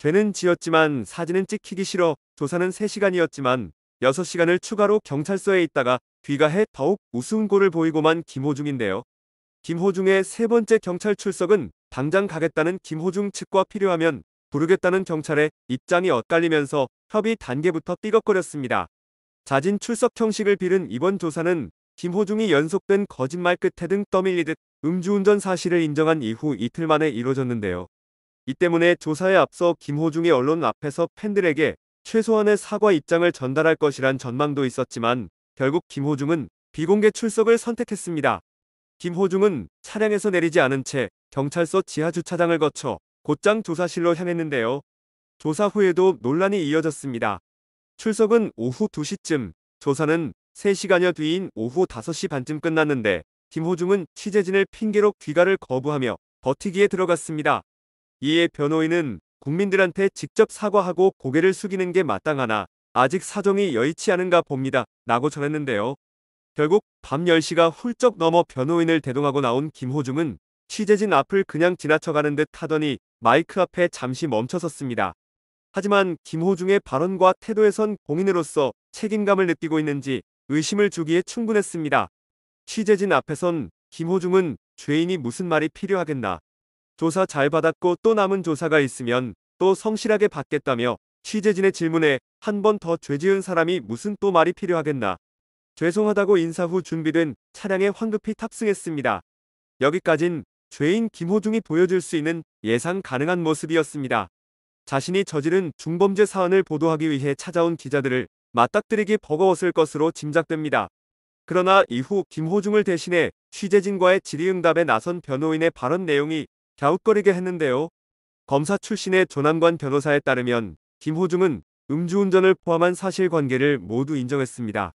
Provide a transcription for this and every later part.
죄는 지었지만 사진은 찍히기 싫어 조사는 3시간이었지만 6시간을 추가로 경찰서에 있다가 귀가해 더욱 우스운꼴을 보이고만 김호중인데요. 김호중의 세 번째 경찰 출석은 당장 가겠다는 김호중 측과 필요하면 부르겠다는 경찰의 입장이 엇갈리면서 협의 단계부터 삐걱거렸습니다. 자진 출석 형식을 빌은 이번 조사는 김호중이 연속된 거짓말 끝에 등 떠밀리듯 음주운전 사실을 인정한 이후 이틀 만에 이뤄졌는데요. 이 때문에 조사에 앞서 김호중이 언론 앞에서 팬들에게 최소한의 사과 입장을 전달할 것이란 전망도 있었지만 결국 김호중은 비공개 출석을 선택했습니다. 김호중은 차량에서 내리지 않은 채 경찰서 지하주차장을 거쳐 곧장 조사실로 향했는데요. 조사 후에도 논란이 이어졌습니다. 출석은 오후 2시쯤, 조사는 3시간여 뒤인 오후 5시 반쯤 끝났는데 김호중은 취재진을 핑계로 귀가를 거부하며 버티기에 들어갔습니다. 이에 변호인은 국민들한테 직접 사과하고 고개를 숙이는 게 마땅하나 아직 사정이 여의치 않은가 봅니다. 라고 전했는데요. 결국 밤 10시가 훌쩍 넘어 변호인을 대동하고 나온 김호중은 취재진 앞을 그냥 지나쳐가는 듯 하더니 마이크 앞에 잠시 멈춰섰습니다. 하지만 김호중의 발언과 태도에선 공인으로서 책임감을 느끼고 있는지 의심을 주기에 충분했습니다. 취재진 앞에선 김호중은 죄인이 무슨 말이 필요하겠나 조사 잘 받았고 또 남은 조사가 있으면 또 성실하게 받겠다며 취재진의 질문에 한 번 더 죄지은 사람이 무슨 또 말이 필요하겠나. 죄송하다고 인사 후 준비된 차량에 황급히 탑승했습니다. 여기까진 죄인 김호중이 보여줄 수 있는 예상 가능한 모습이었습니다. 자신이 저지른 중범죄 사안을 보도하기 위해 찾아온 기자들을 맞닥뜨리기 버거웠을 것으로 짐작됩니다. 그러나 이후 김호중을 대신해 취재진과의 질의응답에 나선 변호인의 발언 내용이 갸웃거리게 했는데요. 검사 출신의 조남관 변호사에 따르면 김호중은 음주운전을 포함한 사실관계를 모두 인정했습니다.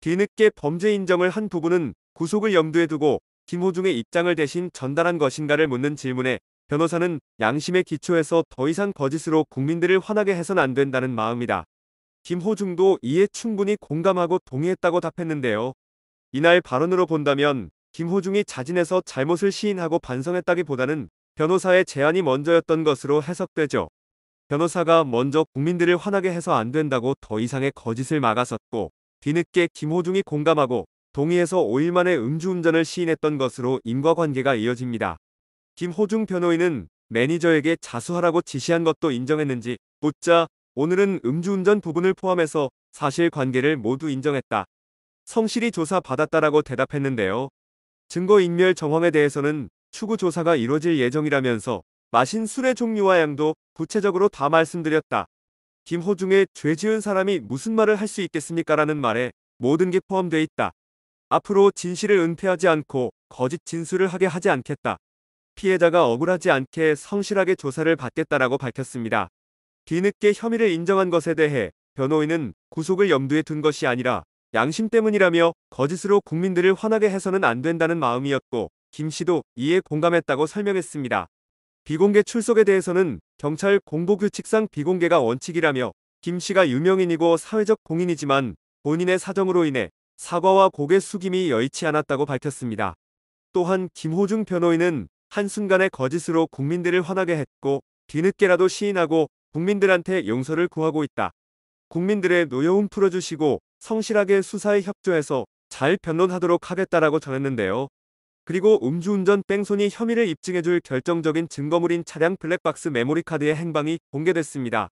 뒤늦게 범죄 인정을 한 부분은 구속을 염두에 두고 김호중의 입장을 대신 전달한 것인가를 묻는 질문에 변호사는 양심의기초에서더 이상 거짓으로 국민들을 화나게 해선 안 된다는 마음이다. 김호중도 이에 충분히 공감하고 동의했다고 답했는데요. 이날 발언으로 본다면 김호중이 자진해서 잘못을 시인하고 반성했다기보다는 변호사의 제안이 먼저였던 것으로 해석되죠. 변호사가 먼저 국민들을 화나게 해서 안 된다고 더 이상의 거짓을 막아섰고 뒤늦게 김호중이 공감하고 동의해서 5일 만에 음주운전을 시인했던 것으로 인과관계가 이어집니다. 김호중 변호인은 매니저에게 자수하라고 지시한 것도 인정했는지 묻자 오늘은 음주운전 부분을 포함해서 사실관계를 모두 인정했다. 성실히 조사 받았다라고 대답했는데요. 증거인멸 정황에 대해서는 추구 조사가 이뤄질 예정이라면서 마신 술의 종류와 양도 구체적으로 다 말씀드렸다. 김호중의 죄 지은 사람이 무슨 말을 할 수 있겠습니까? 라는 말에 모든 게 포함돼 있다. 앞으로 진실을 은폐하지 않고 거짓 진술을 하게 하지 않겠다. 피해자가 억울하지 않게 성실하게 조사를 받겠다라고 밝혔습니다. 뒤늦게 혐의를 인정한 것에 대해 변호인은 구속을 염두에 둔 것이 아니라 양심 때문이라며 거짓으로 국민들을 화나게 해서는 안 된다는 마음이었고 김 씨도 이에 공감했다고 설명했습니다. 비공개 출석에 대해서는 경찰 공보규칙상 비공개가 원칙이라며 김 씨가 유명인이고 사회적 공인이지만 본인의 사정으로 인해 사과와 고개 숙임이 여의치 않았다고 밝혔습니다. 또한 김호중 변호인은 한순간의 거짓으로 국민들을 화나게 했고 뒤늦게라도 시인하고 국민들한테 용서를 구하고 있다. 국민들의 노여움 풀어주시고 성실하게 수사에 협조해서 잘 변론하도록 하겠다라고 전했는데요. 그리고 음주운전 뺑소니 혐의를 입증해줄 결정적인 증거물인 차량 블랙박스 메모리카드의 행방이 공개됐습니다.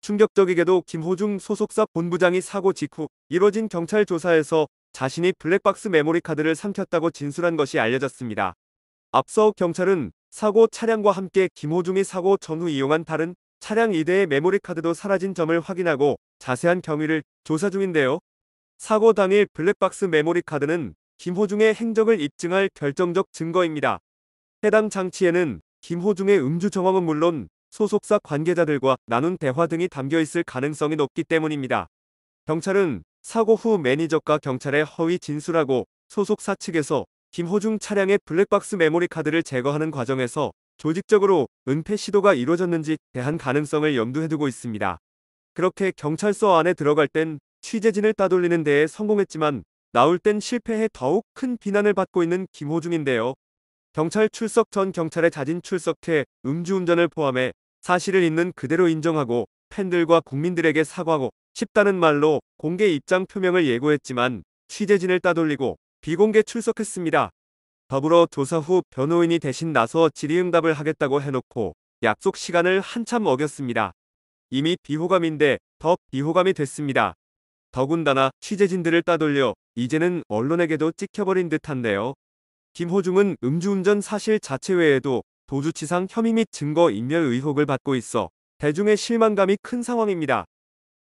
충격적이게도 김호중 소속사 본부장이 사고 직후 이뤄진 경찰 조사에서 자신이 블랙박스 메모리카드를 삼켰다고 진술한 것이 알려졌습니다. 앞서 경찰은 사고 차량과 함께 김호중이 사고 전후 이용한 다른 차량 2대의 메모리카드도 사라진 점을 확인하고 자세한 경위를 조사 중인데요. 사고 당일 블랙박스 메모리카드는 김호중의 행적을 입증할 결정적 증거입니다. 해당 장치에는 김호중의 음주 정황은 물론 소속사 관계자들과 나눈 대화 등이 담겨 있을 가능성이 높기 때문입니다. 경찰은 사고 후 매니저가 경찰에 허위 진술하고 소속사 측에서 김호중 차량의 블랙박스 메모리 카드를 제거하는 과정에서 조직적으로 은폐 시도가 이루어졌는지 대한 가능성을 염두에 두고 있습니다. 그렇게 경찰서 안에 들어갈 땐 취재진을 따돌리는 데에 성공했지만 나올 땐 실패해 더욱 큰 비난을 받고 있는 김호중인데요. 경찰 출석 전 경찰에 자진 출석해 음주운전을 포함해 사실을 있는 그대로 인정하고 팬들과 국민들에게 사과하고 싶다는 말로 공개 입장 표명을 예고했지만 취재진을 따돌리고 비공개 출석했습니다. 더불어 조사 후 변호인이 대신 나서 질의응답을 하겠다고 해놓고 약속 시간을 한참 어겼습니다. 이미 비호감인데 더 비호감이 됐습니다. 더군다나 취재진들을 따돌려 이제는 언론에게도 찍혀버린 듯한데요. 김호중은 음주운전 사실 자체 외에도 도주치상 혐의 및 증거인멸 의혹을 받고 있어 대중의 실망감이 큰 상황입니다.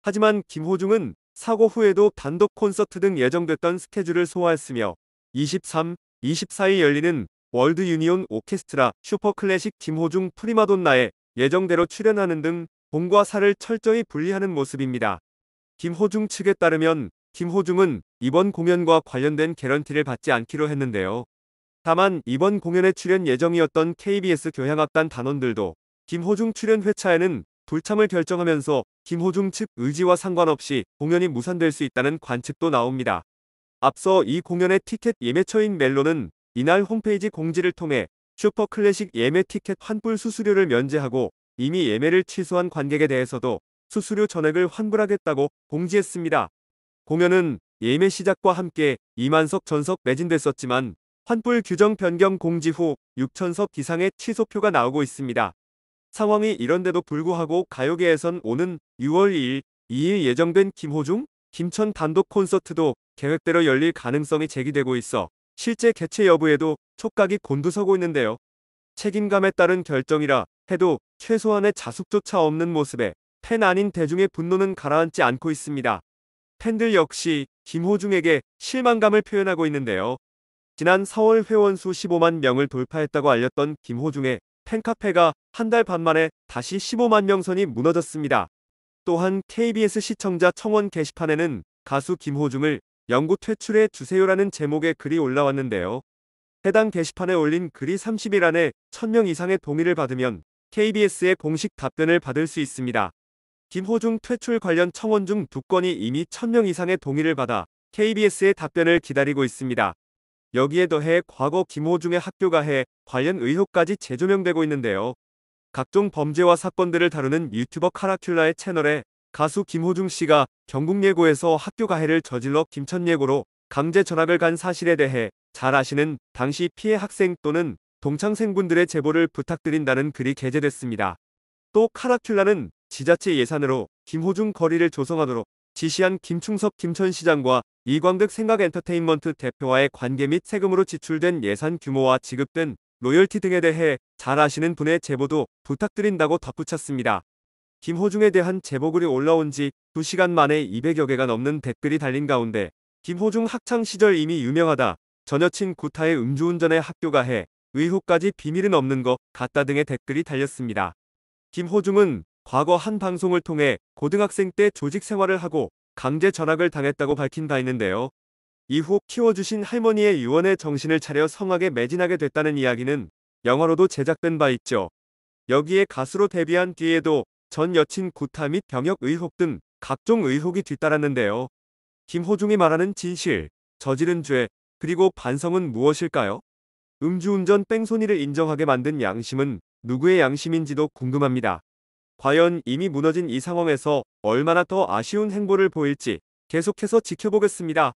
하지만 김호중은 사고 후에도 단독 콘서트 등 예정됐던 스케줄을 소화했으며 23, 24일 열리는 월드 유니온 오케스트라 슈퍼클래식 김호중 프리마돈나에 예정대로 출연하는 등본과 사를 철저히 분리하는 모습입니다. 김호중 측에 따르면 김호중은 이번 공연과 관련된 개런티를 받지 않기로 했는데요. 다만 이번 공연에 출연 예정이었던 KBS 교향악단 단원들도 김호중 출연 회차에는 불참을 결정하면서 김호중 측 의지와 상관없이 공연이 무산될 수 있다는 관측도 나옵니다. 앞서 이 공연의 티켓 예매처인 멜로는 이날 홈페이지 공지를 통해 슈퍼 클래식 예매 티켓 환불 수수료를 면제하고 이미 예매를 취소한 관객에 대해서도 수수료 전액을 환불하겠다고 공지했습니다. 공연은 예매 시작과 함께 2만석 전석 매진됐었지만 환불 규정 변경 공지 후 6천석 이상의 취소표가 나오고 있습니다. 상황이 이런데도 불구하고 가요계에선 오는 6월 2일, 2일 예정된 김호중, 김천 단독 콘서트도 계획대로 열릴 가능성이 제기되고 있어 실제 개최 여부에도 촉각이 곤두서고 있는데요. 책임감에 따른 결정이라 해도 최소한의 자숙조차 없는 모습에 팬 아닌 대중의 분노는 가라앉지 않고 있습니다. 팬들 역시 김호중에게 실망감을 표현하고 있는데요. 지난 4월 회원수 15만 명을 돌파했다고 알렸던 김호중의 팬카페가 한 달 반 만에 다시 15만 명선이 무너졌습니다. 또한 KBS 시청자 청원 게시판에는 가수 김호중을 영구 퇴출해 주세요라는 제목의 글이 올라왔는데요. 해당 게시판에 올린 글이 30일 안에 1000명 이상의 동의를 받으면 KBS의 공식 답변을 받을 수 있습니다. 김호중 퇴출 관련 청원 중 두 건이 이미 1000명 이상의 동의를 받아 KBS의 답변을 기다리고 있습니다. 여기에 더해 과거 김호중의 학교 가해 관련 의혹까지 재조명되고 있는데요. 각종 범죄와 사건들을 다루는 유튜버 카라큘라의 채널에 가수 김호중 씨가 경북예고에서 학교 가해를 저질러 김천예고로 강제 전학을 간 사실에 대해 잘 아시는 당시 피해 학생 또는 동창생분들의 제보를 부탁드린다는 글이 게재됐습니다. 또 카라큘라는 지자체 예산으로 김호중 거리를 조성하도록 지시한 김충섭 김천시장과 이광득 생각엔터테인먼트 대표와의 관계 및 세금으로 지출된 예산 규모와 지급된 로열티 등에 대해 잘 아시는 분의 제보도 부탁드린다고 덧붙였습니다. 김호중에 대한 제보글이 올라온 지 2시간 만에 200여 개가 넘는 댓글이 달린 가운데 김호중 학창시절 이미 유명하다, 전여친 구타의 음주운전에 학교가 해, 의혹까지 비밀은 없는 것 같다 등의 댓글이 달렸습니다. 김호중은 과거 한 방송을 통해 고등학생 때 조직 생활을 하고 강제 전학을 당했다고 밝힌 바 있는데요. 이후 키워주신 할머니의 유언에 정신을 차려 성악에 매진하게 됐다는 이야기는 영화로도 제작된 바 있죠. 여기에 가수로 데뷔한 뒤에도 전 여친 구타 및 병역 의혹 등 각종 의혹이 뒤따랐는데요. 김호중이 말하는 진실, 저지른 죄, 그리고 반성은 무엇일까요? 음주운전 뺑소니를 인정하게 만든 양심은 누구의 양심인지도 궁금합니다. 과연 이미 무너진 이 상황에서 얼마나 더 아쉬운 행보를 보일지 계속해서 지켜보겠습니다.